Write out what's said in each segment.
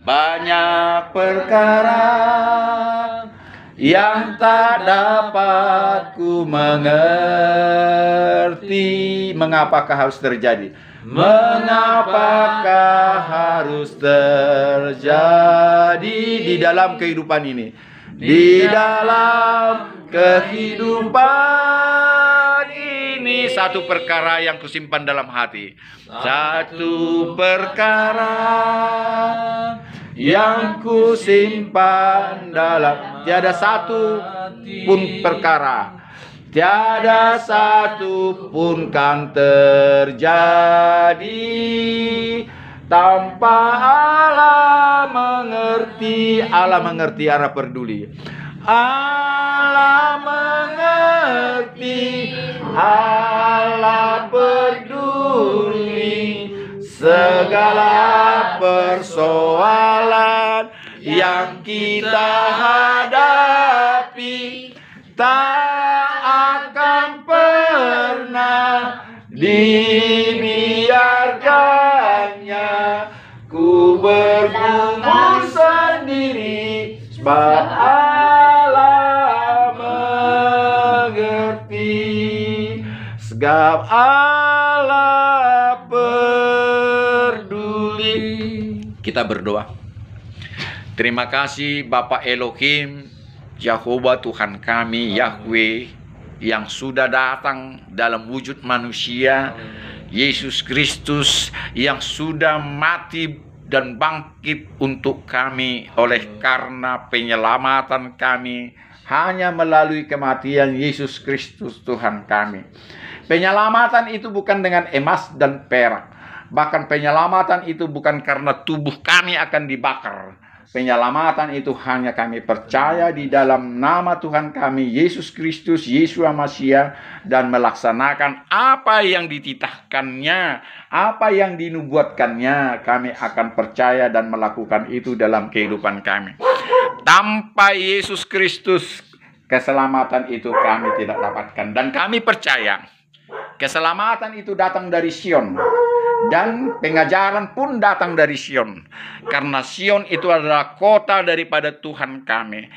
Banyak perkara yang tak dapat ku mengerti mengapakah harus terjadi mengapakah harus terjadi di dalam kehidupan ini di dalam kehidupan ini satu perkara yang kusimpan dalam hati satu perkara yang ku simpan dalam tiada satu pun perkara Tiada satu pun kan terjadi tanpa Allah mengerti, Allah mengerti arah peduli. Allah mengerti, Allah peduli segala persoalan yang kita hadapi tak akan pernah dibiarkannya ku bergumul sendiri sebab Allah mengerti segala Kita berdoa. Terima kasih Bapak Elohim, Yahuwah Tuhan kami, Yahweh yang sudah datang dalam wujud manusia, Yesus Kristus yang sudah mati dan bangkit untuk kami oleh karena penyelamatan kami hanya melalui kematian Yesus Kristus Tuhan kami. Penyelamatan itu bukan dengan emas dan perak, Bahkan penyelamatan itu bukan karena tubuh kami akan dibakar. Penyelamatan itu hanya kami percaya di dalam nama Tuhan kami Yesus Kristus, Yesus Amasya, dan melaksanakan apa yang dititahkannya, apa yang dinubuatkannya, kami akan percaya dan melakukan itu dalam kehidupan kami. Tanpa Yesus Kristus, keselamatan itu kami tidak dapatkan dan kami percaya keselamatan itu datang dari Sion dan pengajaran pun datang dari Sion karena Sion itu adalah kota daripada Tuhan kami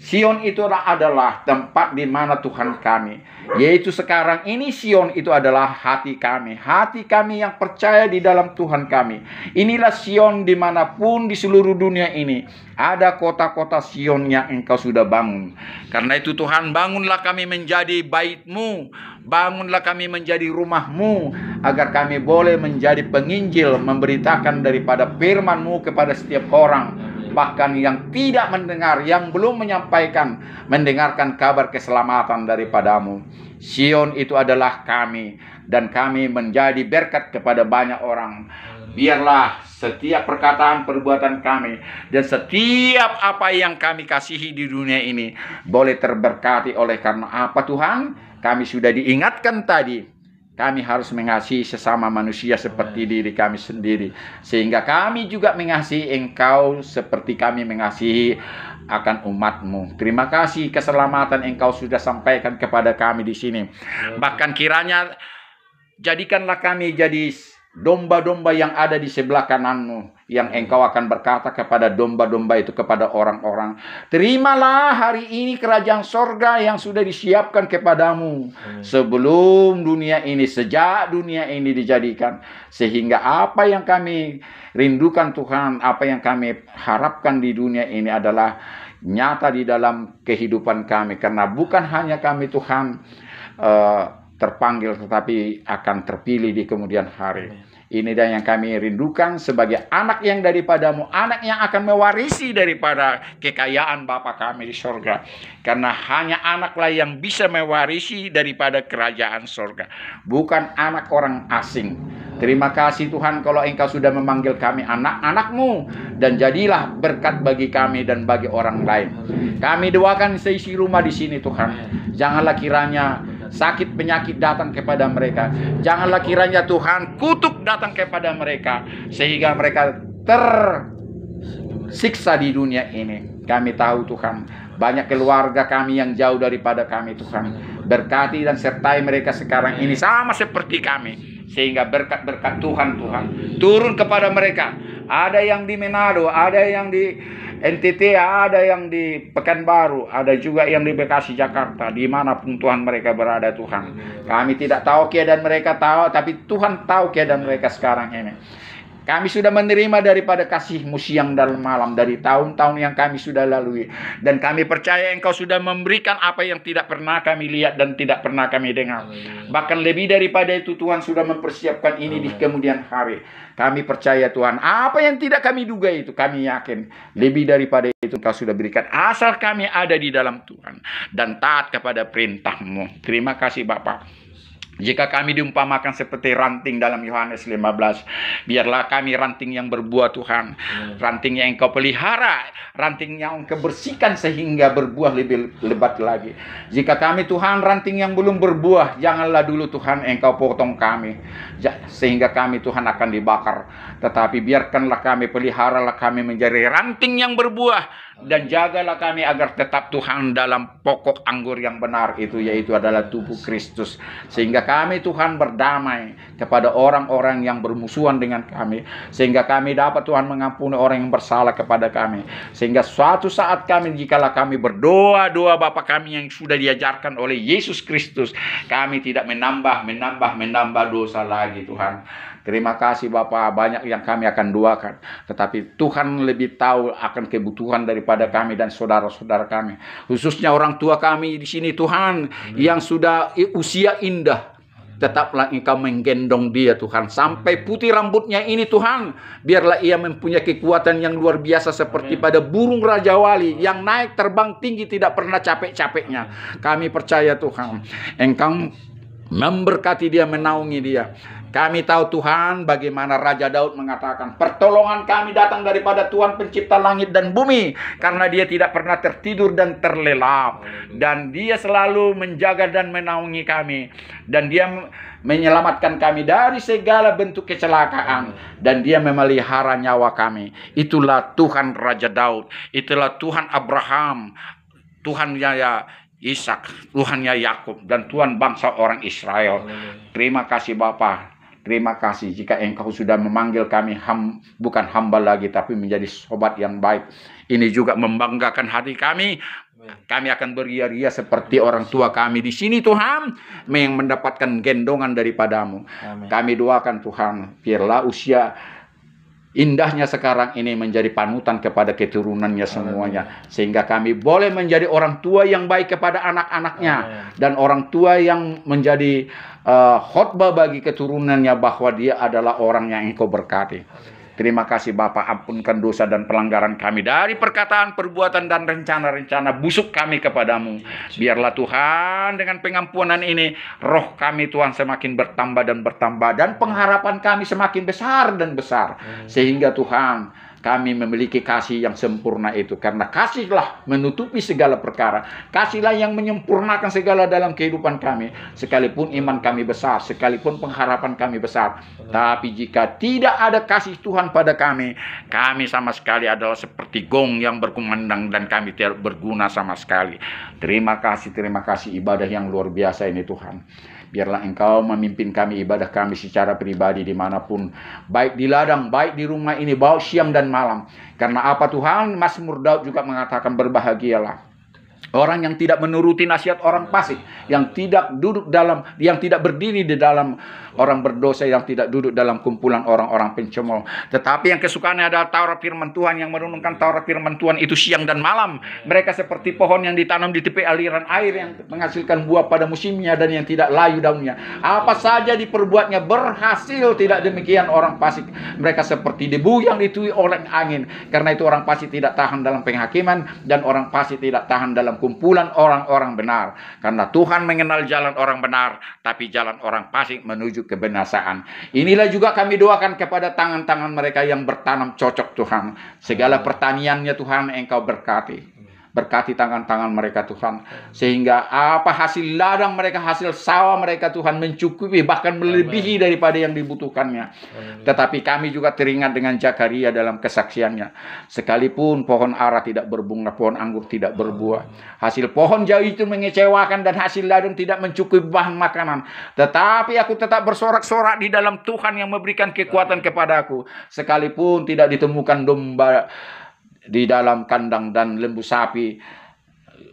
Sion itu adalah tempat di mana Tuhan kami. Yaitu sekarang ini Sion itu adalah hati kami. Hati kami yang percaya di dalam Tuhan kami. Inilah Sion dimanapun di seluruh dunia ini. Ada kota-kota Sion yang engkau sudah bangun. Karena itu Tuhan bangunlah kami menjadi baitmu. Bangunlah kami menjadi rumahmu. Agar kami boleh menjadi penginjil. Memberitakan daripada firmanmu kepada setiap orang bahkan yang tidak mendengar, yang belum menyampaikan, mendengarkan kabar keselamatan daripadamu. Sion itu adalah kami, dan kami menjadi berkat kepada banyak orang. Biarlah setiap perkataan perbuatan kami dan setiap apa yang kami kasihi di dunia ini boleh terberkati oleh karena apa Tuhan? Kami sudah diingatkan tadi kami harus mengasihi sesama manusia seperti Amen. diri kami sendiri. Sehingga kami juga mengasihi engkau seperti kami mengasihi akan umatmu. Terima kasih keselamatan engkau sudah sampaikan kepada kami di sini. Bahkan kiranya jadikanlah kami jadi domba-domba yang ada di sebelah kananmu yang hmm. engkau akan berkata kepada domba-domba itu kepada orang-orang, "Terimalah hari ini kerajaan sorga yang sudah disiapkan kepadamu hmm. sebelum dunia ini, sejak dunia ini dijadikan, sehingga apa yang kami rindukan Tuhan, apa yang kami harapkan di dunia ini adalah nyata di dalam kehidupan kami, karena bukan hanya kami Tuhan." Uh, terpanggil tetapi akan terpilih di kemudian hari. Amen. Ini dan yang kami rindukan sebagai anak yang daripadamu, anak yang akan mewarisi daripada kekayaan Bapa kami di sorga. Karena hanya anaklah yang bisa mewarisi daripada kerajaan sorga, bukan anak orang asing. Terima kasih Tuhan kalau Engkau sudah memanggil kami anak-anakmu dan jadilah berkat bagi kami dan bagi orang lain. Kami doakan seisi rumah di sini Tuhan. Janganlah kiranya sakit penyakit datang kepada mereka. Janganlah kiranya Tuhan kutuk datang kepada mereka sehingga mereka tersiksa di dunia ini. Kami tahu Tuhan, banyak keluarga kami yang jauh daripada kami Tuhan. Berkati dan sertai mereka sekarang ini sama seperti kami sehingga berkat-berkat Tuhan Tuhan turun kepada mereka. Ada yang di Menado ada yang di NTT ada yang di Pekanbaru, ada juga yang di Bekasi, Jakarta, di mana pun Tuhan mereka berada Tuhan. Kami tidak tahu keadaan mereka tahu, tapi Tuhan tahu keadaan mereka sekarang ini. Kami sudah menerima daripada kasihmu siang dan malam dari tahun-tahun yang kami sudah lalui. Dan kami percaya engkau sudah memberikan apa yang tidak pernah kami lihat dan tidak pernah kami dengar. Bahkan lebih daripada itu Tuhan sudah mempersiapkan ini di kemudian hari. Kami percaya Tuhan, apa yang tidak kami duga itu kami yakin. Lebih daripada itu engkau sudah berikan asal kami ada di dalam Tuhan. Dan taat kepada perintahmu. Terima kasih Bapak. Jika kami diumpamakan seperti ranting dalam Yohanes 15, biarlah kami ranting yang berbuah Tuhan, hmm. ranting yang Engkau pelihara, ranting yang Engkau bersihkan sehingga berbuah lebih lebat lagi. Jika kami Tuhan ranting yang belum berbuah, janganlah dulu Tuhan Engkau potong kami, sehingga kami Tuhan akan dibakar. Tetapi biarkanlah kami peliharalah kami menjadi ranting yang berbuah dan jagalah kami agar tetap Tuhan dalam pokok anggur yang benar itu yaitu adalah tubuh Kristus sehingga kami Tuhan berdamai kepada orang-orang yang bermusuhan dengan kami sehingga kami dapat Tuhan mengampuni orang yang bersalah kepada kami sehingga suatu saat kami jikalau kami berdoa doa Bapa kami yang sudah diajarkan oleh Yesus Kristus kami tidak menambah menambah menambah dosa lagi Tuhan Terima kasih Bapak banyak yang kami akan doakan. Tetapi Tuhan lebih tahu akan kebutuhan daripada kami dan saudara-saudara kami. Khususnya orang tua kami di sini Tuhan Amin. yang sudah usia indah Tetaplah engkau menggendong dia Tuhan. Sampai putih rambutnya ini Tuhan. Biarlah ia mempunyai kekuatan yang luar biasa seperti Amin. pada burung Raja Wali. Yang naik terbang tinggi tidak pernah capek-capeknya. Kami percaya Tuhan. Engkau memberkati dia, menaungi dia. Kami tahu Tuhan bagaimana Raja Daud mengatakan, "Pertolongan kami datang daripada Tuhan pencipta langit dan bumi, karena Dia tidak pernah tertidur dan terlelap, dan Dia selalu menjaga dan menaungi kami, dan Dia menyelamatkan kami dari segala bentuk kecelakaan, dan Dia memelihara nyawa kami." Itulah Tuhan Raja Daud, itulah Tuhan Abraham, Tuhan Yaya, Ishak, Tuhannya Yakub dan Tuhan bangsa orang Israel. Terima kasih Bapak. Terima kasih jika engkau sudah memanggil kami ham, bukan hamba lagi tapi menjadi sobat yang baik. Ini juga membanggakan hati kami. Kami akan beria-ria seperti orang tua kami di sini Tuhan yang mendapatkan gendongan daripadamu. Kami doakan Tuhan biarlah usia Indahnya sekarang ini menjadi panutan kepada keturunannya semuanya. Sehingga kami boleh menjadi orang tua yang baik kepada anak-anaknya. Dan orang tua yang menjadi uh, khotbah bagi keturunannya bahwa dia adalah orang yang engkau berkati. Terima kasih Bapak ampunkan dosa dan pelanggaran kami dari perkataan, perbuatan dan rencana-rencana busuk kami kepadamu. Biarlah Tuhan dengan pengampunan ini roh kami Tuhan semakin bertambah dan bertambah dan pengharapan kami semakin besar dan besar hmm. sehingga Tuhan kami memiliki kasih yang sempurna itu. Karena kasihlah menutupi segala perkara. Kasihlah yang menyempurnakan segala dalam kehidupan kami. Sekalipun iman kami besar, sekalipun pengharapan kami besar. Tapi jika tidak ada kasih Tuhan pada kami, kami sama sekali adalah seperti gong yang berkumandang dan kami tidak berguna sama sekali. Terima kasih, terima kasih ibadah yang luar biasa ini Tuhan. Biarlah engkau memimpin kami ibadah kami secara pribadi dimanapun. Baik di ladang, baik di rumah ini, bau siang dan malam. Karena apa Tuhan? mas Daud juga mengatakan berbahagialah Orang yang tidak menuruti nasihat orang nah, fasik, nah, yang nah. tidak duduk dalam, yang tidak berdiri di dalam orang berdosa, yang tidak duduk dalam kumpulan orang-orang pencemooh. Tetapi yang kesukaannya adalah Taurat firman Tuhan yang merenungkan Taurat firman Tuhan itu siang dan malam. Mereka seperti pohon yang ditanam di tepi aliran air yang menghasilkan buah pada musimnya dan yang tidak layu daunnya. Apa saja diperbuatnya berhasil, tidak demikian orang fasik. Mereka seperti debu yang ditui oleh angin. Karena itu orang fasik tidak tahan dalam penghakiman dan orang fasik tidak tahan dalam kumpulan orang-orang benar. Karena Tuhan mengenal jalan orang benar, tapi jalan orang fasik menuju kebenasaan. Inilah juga kami doakan kepada tangan-tangan mereka yang bertanam cocok Tuhan. Segala pertaniannya Tuhan engkau berkati. Berkati tangan-tangan mereka Tuhan. Sehingga apa hasil ladang mereka, hasil sawah mereka Tuhan mencukupi bahkan melebihi daripada yang dibutuhkannya. Tetapi kami juga teringat dengan Jakaria dalam kesaksiannya. Sekalipun pohon ara tidak berbunga, pohon anggur tidak berbuah. Hasil pohon jauh itu mengecewakan dan hasil ladang tidak mencukupi bahan makanan. Tetapi aku tetap bersorak-sorak di dalam Tuhan yang memberikan kekuatan kepadaku. Sekalipun tidak ditemukan domba di dalam kandang dan lembu sapi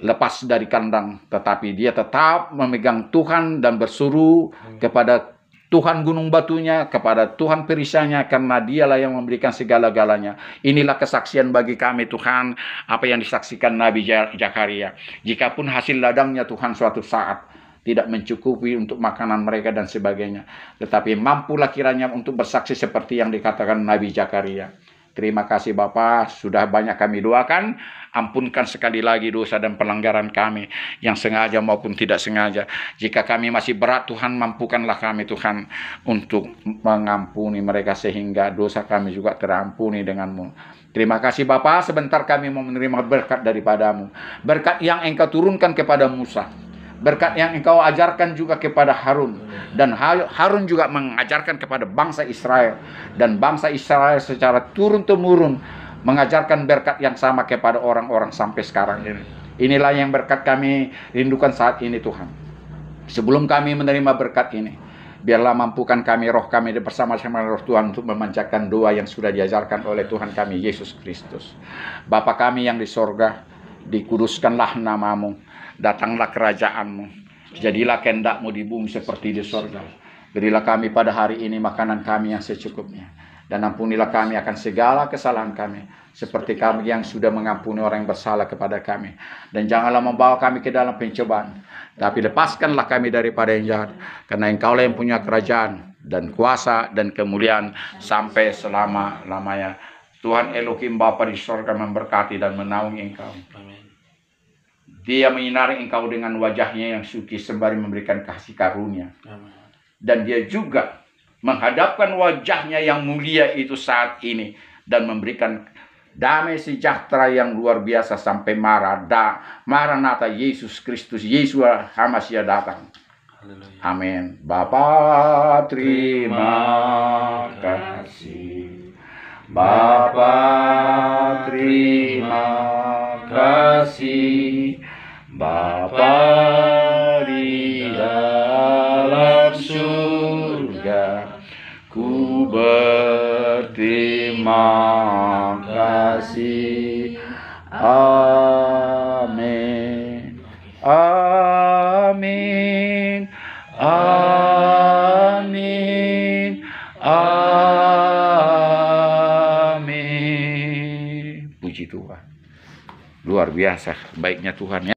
lepas dari kandang, tetapi dia tetap memegang Tuhan dan bersuruh hmm. kepada Tuhan gunung batunya, kepada Tuhan perisanya, karena dialah yang memberikan segala-galanya. Inilah kesaksian bagi kami Tuhan, apa yang disaksikan Nabi Zakaria. Jikapun hasil ladangnya Tuhan suatu saat tidak mencukupi untuk makanan mereka dan sebagainya. Tetapi mampulah kiranya untuk bersaksi seperti yang dikatakan Nabi Zakaria. Terima kasih Bapa sudah banyak kami doakan. Ampunkan sekali lagi dosa dan pelanggaran kami yang sengaja maupun tidak sengaja. Jika kami masih berat Tuhan mampukanlah kami Tuhan untuk mengampuni mereka sehingga dosa kami juga terampuni denganmu. Terima kasih Bapak sebentar kami mau menerima berkat daripadamu. Berkat yang engkau turunkan kepada Musa berkat yang engkau ajarkan juga kepada Harun dan Harun juga mengajarkan kepada bangsa Israel dan bangsa Israel secara turun temurun mengajarkan berkat yang sama kepada orang-orang sampai sekarang ini. Inilah yang berkat kami rindukan saat ini Tuhan. Sebelum kami menerima berkat ini, biarlah mampukan kami roh kami bersama-sama roh Tuhan untuk memanjatkan doa yang sudah diajarkan oleh Tuhan kami Yesus Kristus. Bapa kami yang di sorga, dikuduskanlah namamu, datanglah kerajaanmu, jadilah kendakmu di bumi seperti di sorga. Berilah kami pada hari ini makanan kami yang secukupnya. Dan ampunilah kami akan segala kesalahan kami, seperti kami yang sudah mengampuni orang yang bersalah kepada kami. Dan janganlah membawa kami ke dalam pencobaan, tapi lepaskanlah kami daripada yang jahat, karena engkaulah yang punya kerajaan, dan kuasa, dan kemuliaan sampai selama-lamanya. Tuhan Elohim Bapa di sorga memberkati dan menaungi engkau. Amin. Dia menyinari engkau dengan wajahnya yang suci sembari memberikan kasih karunia. Amen. Dan dia juga menghadapkan wajahnya yang mulia itu saat ini dan memberikan damai sejahtera yang luar biasa sampai marah da maranata Yesus Kristus Yesus Hamasya datang. Amin. Bapa terima kasih. Bapa terima kasih. Bapa di dalam surga, ku berterima kasih. Amin. Amin. Amin. Amin. Puji Tuhan. Luar biasa baiknya Tuhan ya.